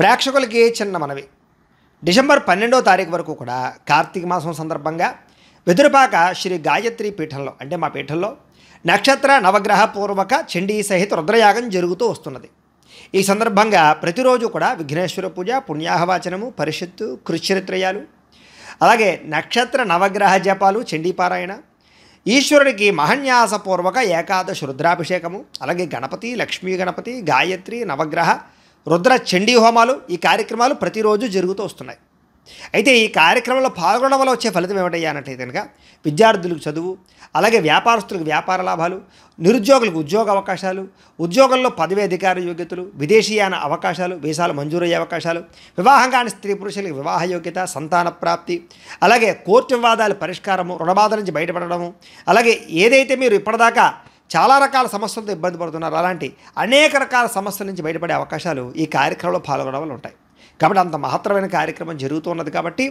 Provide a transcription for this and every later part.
ప్రేక్షకులకి చిన్న మనవి డిసెంబర్ పన్నెండవ తారీఖు వరకు కూడా కార్తీక మాసం సందర్భంగా వెదురుపాక శ్రీ గాయత్రి పీఠంలో అంటే మా పీఠంలో నక్షత్ర నవగ్రహ పూర్వక చండీ సహిత రుద్రయాగం జరుగుతూ వస్తున్నది ఈ సందర్భంగా ప్రతిరోజు కూడా విఘ్నేశ్వర పూజ పుణ్యాహవాచనము పరిషత్తు కృష్యరిత్రయాలు అలాగే నక్షత్ర నవగ్రహ జపాలు చండీపారాయణ ఈశ్వరుడికి మహన్యాసపూర్వక ఏకాదశ రుద్రాభిషేకము అలాగే గణపతి లక్ష్మీ గణపతి గాయత్రి నవగ్రహ రుద్ర చండీ హోమాలు ఈ కార్యక్రమాలు ప్రతిరోజు జరుగుతూ వస్తున్నాయి అయితే ఈ కార్యక్రమంలో పాల్గొనడం వల్ల వచ్చే ఫలితం ఏమిటయ్యా అన్నట్టే కనుక విద్యార్థులకు చదువు అలాగే వ్యాపారస్తులకు వ్యాపార లాభాలు నిరుద్యోగులకు ఉద్యోగ అవకాశాలు ఉద్యోగంలో పదవి అధికార యోగ్యతలు విదేశీయాన అవకాశాలు వీసాలు మంజూరయ్యే అవకాశాలు వివాహం కాని స్త్రీ పురుషులకు వివాహ యోగ్యత సంతాన ప్రాప్తి అలాగే కోర్టు వివాదాల పరిష్కారము రుణబాధ నుంచి బయటపడడము అలాగే ఏదైతే మీరు ఇప్పటిదాకా చాలా రకాల సమస్యలతో ఇబ్బంది పడుతున్నారు అలాంటి అనేక రకాల సమస్యల నుంచి బయటపడే అవకాశాలు ఈ కార్యక్రమంలో పాల్గొనడం వల్ల ఉంటాయి కాబట్టి అంత మహత్తరమైన కార్యక్రమం జరుగుతూ ఉన్నది కాబట్టి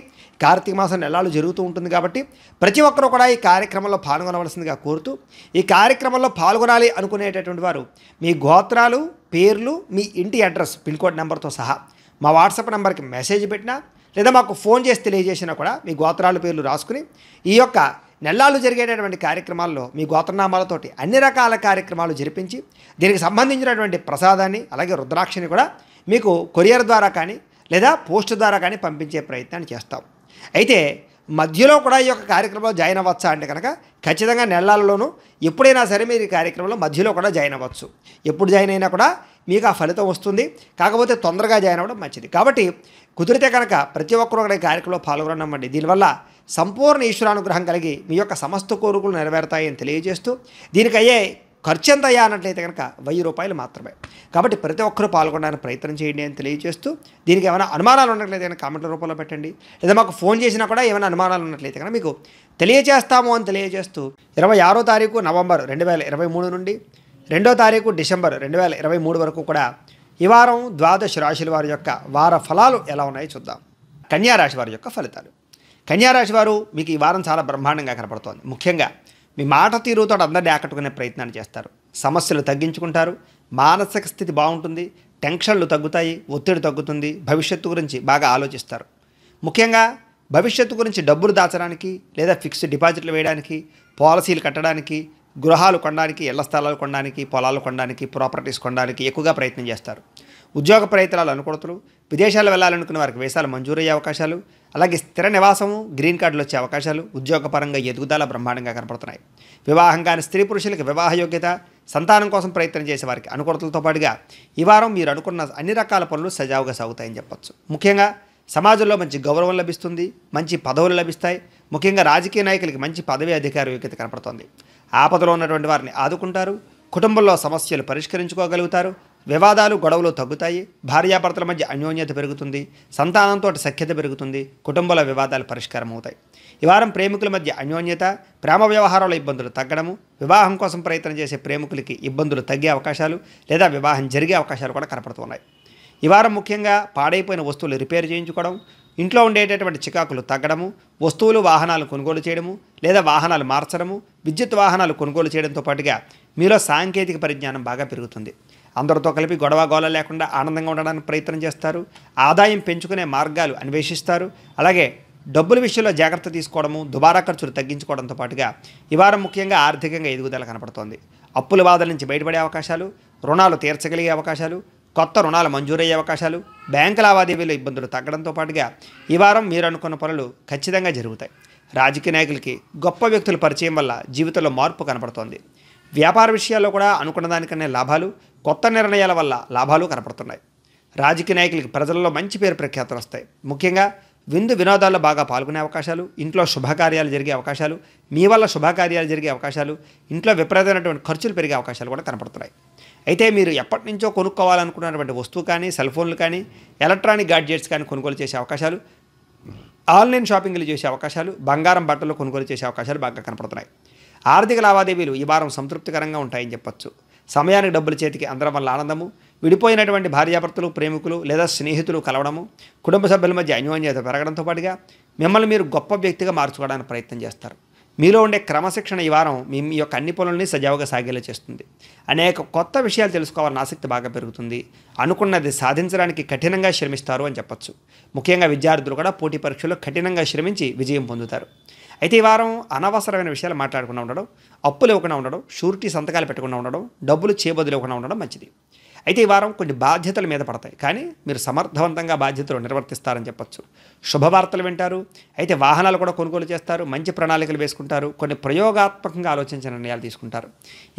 కార్తీక మాసం నెలలు జరుగుతూ ఉంటుంది కాబట్టి ప్రతి ఒక్కరూ కూడా ఈ కార్యక్రమంలో పాల్గొనవలసిందిగా కోరుతూ ఈ కార్యక్రమంలో పాల్గొనాలి అనుకునేటటువంటి వారు మీ గోత్రాలు పేర్లు మీ ఇంటి అడ్రస్ పిన్ కోడ్ నెంబర్తో సహా మా వాట్సాప్ నెంబర్కి మెసేజ్ పెట్టినా లేదా మాకు ఫోన్ చేసి తెలియజేసినా కూడా మీ గోత్రాల పేర్లు రాసుకుని ఈ యొక్క నెల్లాళ్ళు జరిగేటటువంటి కార్యక్రమాల్లో మీ గోత్రనామాలతోటి అన్ని రకాల కార్యక్రమాలు జరిపించి దీనికి సంబంధించినటువంటి ప్రసాదాన్ని అలాగే రుద్రాక్షని కూడా మీకు కొరియర్ ద్వారా కానీ లేదా పోస్ట్ ద్వారా కానీ పంపించే ప్రయత్నాన్ని చేస్తాం అయితే మధ్యలో కూడా ఈ యొక్క కార్యక్రమంలో జాయిన్ అవ్వచ్చా అంటే కనుక ఖచ్చితంగా నెలల్లోనూ ఎప్పుడైనా సరే మీరు ఈ కార్యక్రమంలో మధ్యలో కూడా జాయిన్ అవ్వచ్చు ఎప్పుడు జాయిన్ అయినా కూడా మీకు ఆ ఫలితం వస్తుంది కాకపోతే తొందరగా జాయిన్ అవ్వడం మంచిది కాబట్టి కుదిరితే కనుక ప్రతి ఒక్కరూ కూడా ఈ కార్యక్రమంలో పాల్గొనమండి దీనివల్ల సంపూర్ణ ఈశ్వరానుగ్రహం కలిగి మీ యొక్క సమస్త కోరికలు నెరవేరుతాయని తెలియజేస్తూ దీనికయ్యే ఖర్చు ఎంత అయ్యా అన్నట్లయితే కనుక వెయ్యి రూపాయలు మాత్రమే కాబట్టి ప్రతి ఒక్కరూ పాల్గొనడానికి ప్రయత్నం చేయండి అని తెలియజేస్తూ దీనికి ఏమైనా అనుమానాలు ఉన్నట్లయితే కనుక కామెంట్ల రూపంలో పెట్టండి లేదా మాకు ఫోన్ చేసినా కూడా ఏమైనా అనుమానాలు ఉన్నట్లయితే కనుక మీకు తెలియజేస్తాము అని తెలియజేస్తూ ఇరవై ఆరో తారీఖు నవంబర్ రెండు వేల ఇరవై మూడు నుండి రెండో తారీఖు డిసెంబర్ రెండు వేల ఇరవై మూడు వరకు కూడా ఈ వారం ద్వాదశ రాశుల వారి యొక్క వార ఫలాలు ఎలా ఉన్నాయో చూద్దాం కన్యారాశి వారి యొక్క ఫలితాలు కన్యారాశి వారు మీకు ఈ వారం చాలా బ్రహ్మాండంగా కనపడుతోంది ముఖ్యంగా మీ మాట తీరుతో అందరినీ ఆకట్టుకునే ప్రయత్నాలు చేస్తారు సమస్యలు తగ్గించుకుంటారు మానసిక స్థితి బాగుంటుంది టెన్షన్లు తగ్గుతాయి ఒత్తిడి తగ్గుతుంది భవిష్యత్తు గురించి బాగా ఆలోచిస్తారు ముఖ్యంగా భవిష్యత్తు గురించి డబ్బులు దాచడానికి లేదా ఫిక్స్డ్ డిపాజిట్లు వేయడానికి పాలసీలు కట్టడానికి గృహాలు కొనడానికి ఇళ్ల స్థలాలు కొనడానికి పొలాలు కొనడానికి ప్రాపర్టీస్ కొనడానికి ఎక్కువగా ప్రయత్నం చేస్తారు ఉద్యోగ ప్రయత్నాలు అనుకూడతలు విదేశాలు వెళ్ళాలనుకునే వారికి వేసాలు మంజూరయ్యే అవకాశాలు అలాగే స్థిర నివాసము గ్రీన్ కార్డులు వచ్చే అవకాశాలు ఉద్యోగపరంగా ఎదుగుదల బ్రహ్మాండంగా కనపడుతున్నాయి వివాహం కాని స్త్రీ పురుషులకు వివాహ యోగ్యత సంతానం కోసం ప్రయత్నం చేసే వారికి అనుకూలతలతో పాటుగా ఈ వారం మీరు అనుకున్న అన్ని రకాల పనులు సజావుగా సాగుతాయని చెప్పొచ్చు ముఖ్యంగా సమాజంలో మంచి గౌరవం లభిస్తుంది మంచి పదవులు లభిస్తాయి ముఖ్యంగా రాజకీయ నాయకులకి మంచి పదవి అధికార యోగ్యత కనపడుతోంది ఆపదలో ఉన్నటువంటి వారిని ఆదుకుంటారు కుటుంబంలో సమస్యలు పరిష్కరించుకోగలుగుతారు వివాదాలు గొడవలు తగ్గుతాయి భార్యాభర్తల మధ్య అన్యోన్యత పెరుగుతుంది సంతానంతో సఖ్యత పెరుగుతుంది కుటుంబాల వివాదాలు పరిష్కారం అవుతాయి ఈ వారం ప్రేమికుల మధ్య అన్యోన్యత ప్రేమ వ్యవహారాల ఇబ్బందులు తగ్గడము వివాహం కోసం ప్రయత్నం చేసే ప్రేమికులకి ఇబ్బందులు తగ్గే అవకాశాలు లేదా వివాహం జరిగే అవకాశాలు కూడా కనపడుతున్నాయి ఈ వారం ముఖ్యంగా పాడైపోయిన వస్తువులు రిపేర్ చేయించుకోవడం ఇంట్లో ఉండేటటువంటి చికాకులు తగ్గడము వస్తువులు వాహనాలు కొనుగోలు చేయడము లేదా వాహనాలు మార్చడము విద్యుత్ వాహనాలు కొనుగోలు చేయడంతో పాటుగా మీలో సాంకేతిక పరిజ్ఞానం బాగా పెరుగుతుంది అందరితో కలిపి గొడవ గోళ లేకుండా ఆనందంగా ఉండడానికి ప్రయత్నం చేస్తారు ఆదాయం పెంచుకునే మార్గాలు అన్వేషిస్తారు అలాగే డబ్బుల విషయంలో జాగ్రత్త తీసుకోవడము దుబారా ఖర్చులు తగ్గించుకోవడంతో పాటుగా ఈ వారం ముఖ్యంగా ఆర్థికంగా ఎదుగుదల కనపడుతోంది అప్పుల బాధల నుంచి బయటపడే అవకాశాలు రుణాలు తీర్చగలిగే అవకాశాలు కొత్త రుణాలు మంజూరయ్యే అవకాశాలు బ్యాంకు లావాదేవీలు ఇబ్బందులు తగ్గడంతో పాటుగా ఈ వారం మీరు అనుకున్న పనులు ఖచ్చితంగా జరుగుతాయి రాజకీయ నాయకులకి గొప్ప వ్యక్తుల పరిచయం వల్ల జీవితంలో మార్పు కనపడుతోంది వ్యాపార విషయాల్లో కూడా అనుకున్న దానికనే లాభాలు కొత్త నిర్ణయాల వల్ల లాభాలు కనపడుతున్నాయి రాజకీయ నాయకులకి ప్రజలలో మంచి పేరు ప్రఖ్యాతులు వస్తాయి ముఖ్యంగా విందు వినోదాల్లో బాగా పాల్గొనే అవకాశాలు ఇంట్లో శుభకార్యాలు జరిగే అవకాశాలు మీ వల్ల శుభకార్యాలు జరిగే అవకాశాలు ఇంట్లో విపరీతమైనటువంటి ఖర్చులు పెరిగే అవకాశాలు కూడా కనపడుతున్నాయి అయితే మీరు ఎప్పటి నుంచో కొనుక్కోవాలనుకున్నటువంటి వస్తువు కానీ సెల్ ఫోన్లు కానీ ఎలక్ట్రానిక్ గాడ్జెట్స్ కానీ కొనుగోలు చేసే అవకాశాలు ఆన్లైన్ షాపింగ్లు చేసే అవకాశాలు బంగారం బట్టలు కొనుగోలు చేసే అవకాశాలు బాగా కనపడుతున్నాయి ఆర్థిక లావాదేవీలు ఈ వారం సంతృప్తికరంగా ఉంటాయని చెప్పొచ్చు సమయానికి డబ్బులు చేతికి అందరం వల్ల ఆనందము విడిపోయినటువంటి భార్యాభర్తలు ప్రేమికులు లేదా స్నేహితులు కలవడము కుటుంబ సభ్యుల మధ్య అన్యోన్యత పెరగడంతో పాటుగా మిమ్మల్ని మీరు గొప్ప వ్యక్తిగా మార్చుకోవడానికి ప్రయత్నం చేస్తారు మీలో ఉండే క్రమశిక్షణ ఈ వారం మీ మీ యొక్క అన్ని పనులని సజావుగా సాగేలా చేస్తుంది అనేక కొత్త విషయాలు తెలుసుకోవాలని ఆసక్తి బాగా పెరుగుతుంది అనుకున్నది సాధించడానికి కఠినంగా శ్రమిస్తారు అని చెప్పచ్చు ముఖ్యంగా విద్యార్థులు కూడా పోటీ పరీక్షల్లో కఠినంగా శ్రమించి విజయం పొందుతారు అయితే ఈ వారం అనవసరమైన విషయాలు మాట్లాడకుండా ఉండడం అప్పులు ఇవ్వకుండా ఉండడం షూరిటీ సంతకాలు పెట్టకుండా ఉండడం డబ్బులు చేయబదులు ఇవ్వకుండా ఉండడం మంచిది అయితే ఈ వారం కొన్ని బాధ్యతల మీద పడతాయి కానీ మీరు సమర్థవంతంగా బాధ్యతలు నిర్వర్తిస్తారని చెప్పచ్చు శుభవార్తలు వింటారు అయితే వాహనాలు కూడా కొనుగోలు చేస్తారు మంచి ప్రణాళికలు వేసుకుంటారు కొన్ని ప్రయోగాత్మకంగా ఆలోచించిన నిర్ణయాలు తీసుకుంటారు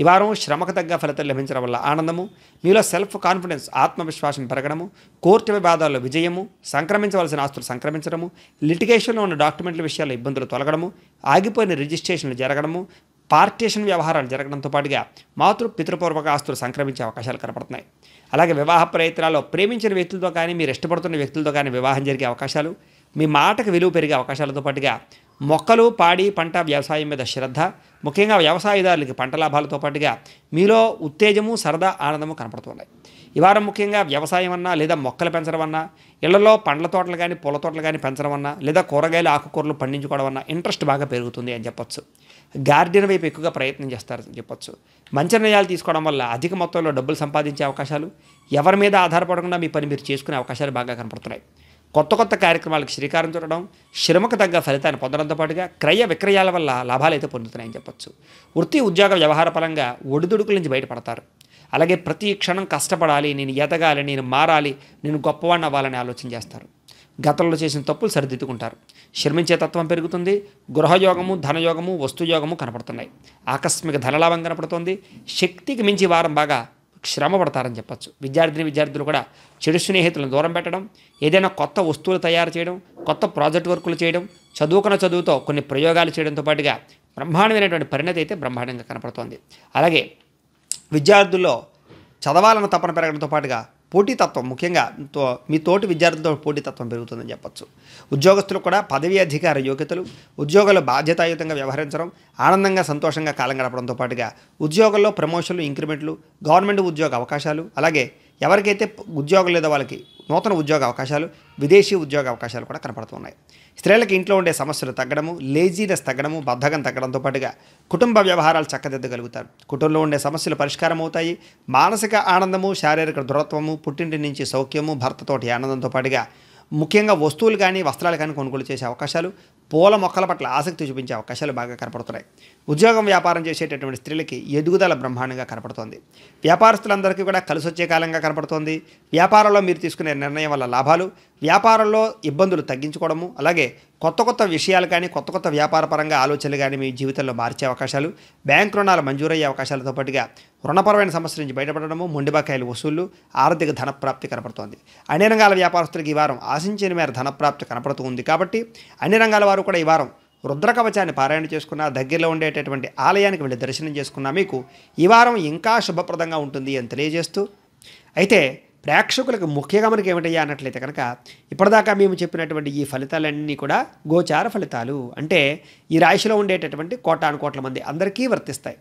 ఈ వారం శ్రమకు తగ్గ ఫలితాలు లభించడం వల్ల ఆనందము మీలో సెల్ఫ్ కాన్ఫిడెన్స్ ఆత్మవిశ్వాసం పెరగడము కోర్టు వివాదాల్లో విజయము సంక్రమించవలసిన ఆస్తులు సంక్రమించడము లిటిగేషన్లో ఉన్న డాక్యుమెంట్ల విషయాల్లో ఇబ్బందులు తొలగడము ఆగిపోయిన రిజిస్ట్రేషన్లు జరగడము పార్టీషన్ వ్యవహారాలు జరగడంతో పాటుగా మాతృ పితృపూర్వక ఆస్తులు సంక్రమించే అవకాశాలు కనపడుతున్నాయి అలాగే వివాహ ప్రయత్నాల్లో ప్రేమించిన వ్యక్తులతో కానీ మీరు ఇష్టపడుతున్న వ్యక్తులతో కానీ వివాహం జరిగే అవకాశాలు మీ మాటకు విలువ పెరిగే అవకాశాలతో పాటుగా మొక్కలు పాడి పంట వ్యవసాయం మీద శ్రద్ధ ముఖ్యంగా వ్యవసాయదారులకి పంట లాభాలతో పాటుగా మీలో ఉత్తేజము సరదా ఆనందము కనపడుతున్నాయి ఈ వారం ముఖ్యంగా వ్యవసాయం అన్నా లేదా మొక్కలు పెంచడం అన్నా ఇళ్లలో పండ్ల తోటలు కానీ పూల తోటలు కానీ పెంచడం అన్నా లేదా కూరగాయలు ఆకుకూరలు పండించుకోవడం అన్నా ఇంట్రెస్ట్ బాగా పెరుగుతుంది అని చెప్పొచ్చు గార్డెన్ వైపు ఎక్కువగా ప్రయత్నం అని చెప్పొచ్చు మంచి నిర్ణయాలు తీసుకోవడం వల్ల అధిక మొత్తంలో డబ్బులు సంపాదించే అవకాశాలు ఎవరి మీద ఆధారపడకుండా మీ పని మీరు చేసుకునే అవకాశాలు బాగా కనపడుతున్నాయి కొత్త కొత్త కార్యక్రమాలకు శ్రీకారం చుట్టడం శ్రమకు తగ్గ ఫలితాన్ని పొందడంతో పాటుగా క్రయ విక్రయాల వల్ల లాభాలు అయితే పొందుతున్నాయని చెప్పొచ్చు వృత్తి ఉద్యోగ వ్యవహార పరంగా ఒడిదుడుకుల నుంచి బయటపడతారు అలాగే ప్రతి క్షణం కష్టపడాలి నేను ఎదగాలి నేను మారాలి నేను గొప్పవాడిని అవ్వాలని ఆలోచన చేస్తారు గతంలో చేసిన తప్పులు సరిదిద్దుకుంటారు శ్రమించే తత్వం పెరుగుతుంది గృహయోగము ధనయోగము వస్తుయోగము కనపడుతున్నాయి ఆకస్మిక ధనలాభం కనపడుతుంది శక్తికి మించి వారం బాగా శ్రమ పడతారని చెప్పచ్చు విద్యార్థిని విద్యార్థులు కూడా చెడు స్నేహితులను దూరం పెట్టడం ఏదైనా కొత్త వస్తువులు తయారు చేయడం కొత్త ప్రాజెక్ట్ వర్కులు చేయడం చదువుకున్న చదువుతో కొన్ని ప్రయోగాలు చేయడంతో పాటుగా బ్రహ్మాండమైనటువంటి పరిణతి అయితే బ్రహ్మాండంగా కనపడుతోంది అలాగే విద్యార్థుల్లో చదవాలన్న తపన పెరగడంతో పాటుగా పోటీతత్వం ముఖ్యంగా తో మీ తోటి విద్యార్థులతో పోటీతత్వం పెరుగుతుందని చెప్పచ్చు ఉద్యోగస్తులు కూడా పదవీ అధికార యోగ్యతలు ఉద్యోగాలు బాధ్యతాయుతంగా వ్యవహరించడం ఆనందంగా సంతోషంగా కాలం గడపడంతో పాటుగా ఉద్యోగంలో ప్రమోషన్లు ఇంక్రిమెంట్లు గవర్నమెంట్ ఉద్యోగ అవకాశాలు అలాగే ఎవరికైతే ఉద్యోగం లేదో వాళ్ళకి నూతన ఉద్యోగ అవకాశాలు విదేశీ ఉద్యోగ అవకాశాలు కూడా కనపడుతున్నాయి స్త్రీలకు ఇంట్లో ఉండే సమస్యలు తగ్గడము లేజీనెస్ తగ్గడము బద్ధకం తగ్గడంతో పాటుగా కుటుంబ వ్యవహారాలు చక్కదిద్దగలుగుతారు కుటుంబంలో ఉండే సమస్యలు పరిష్కారం అవుతాయి మానసిక ఆనందము శారీరక దృఢత్వము పుట్టింటి నుంచి సౌఖ్యము భర్తతోటి ఆనందంతో పాటుగా ముఖ్యంగా వస్తువులు కానీ వస్త్రాలు కానీ కొనుగోలు చేసే అవకాశాలు పూల మొక్కల పట్ల ఆసక్తి చూపించే అవకాశాలు బాగా కనపడుతున్నాయి ఉద్యోగం వ్యాపారం చేసేటటువంటి స్త్రీలకి ఎదుగుదల బ్రహ్మాండంగా కనపడుతోంది వ్యాపారస్తులందరికీ కూడా కలిసి వచ్చే కాలంగా కనపడుతోంది వ్యాపారంలో మీరు తీసుకునే నిర్ణయం వల్ల లాభాలు వ్యాపారంలో ఇబ్బందులు తగ్గించుకోవడము అలాగే కొత్త కొత్త విషయాలు కానీ కొత్త కొత్త వ్యాపార పరంగా ఆలోచనలు కానీ మీ జీవితంలో మార్చే అవకాశాలు బ్యాంక్ రుణాలు మంజూరయ్యే అవకాశాలతో పాటుగా రుణపరమైన సమస్య నుంచి బయటపడడము మొండిబాకాయలు వసూళ్లు ఆర్థిక ధనప్రాప్తి కనపడుతోంది అన్ని రంగాల వ్యాపారస్తులకు ఈ వారం ఆశించిన మేర ధనప్రాప్తి కనపడుతూ ఉంది కాబట్టి అన్ని రంగాల వారు కూడా ఈ వారం రుద్రకవచాన్ని పారాయణ చేసుకున్న దగ్గరలో ఉండేటటువంటి ఆలయానికి వెళ్ళి దర్శనం చేసుకున్న మీకు ఈ వారం ఇంకా శుభప్రదంగా ఉంటుంది అని తెలియజేస్తూ అయితే ప్రేక్షకులకు ముఖ్యంగా మనకి ఏమిటయ్యా అన్నట్లయితే కనుక ఇప్పటిదాకా మేము చెప్పినటువంటి ఈ ఫలితాలన్నీ కూడా గోచార ఫలితాలు అంటే ఈ రాశిలో ఉండేటటువంటి కోటాను కోట్ల మంది అందరికీ వర్తిస్తాయి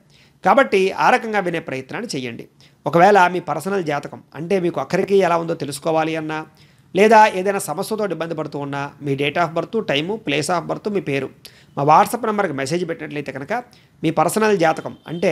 కాబట్టి ఆ రకంగా వినే ప్రయత్నాన్ని చేయండి ఒకవేళ మీ పర్సనల్ జాతకం అంటే మీకు అక్కరికి ఎలా ఉందో తెలుసుకోవాలి అన్నా లేదా ఏదైనా సమస్యతో ఇబ్బంది పడుతూ ఉన్నా మీ date of birth time place of birth మీ పేరు మా వాట్సాప్ నెంబర్కి మెసేజ్ పెట్టినట్లయితే కనుక మీ పర్సనల్ జాతకం అంటే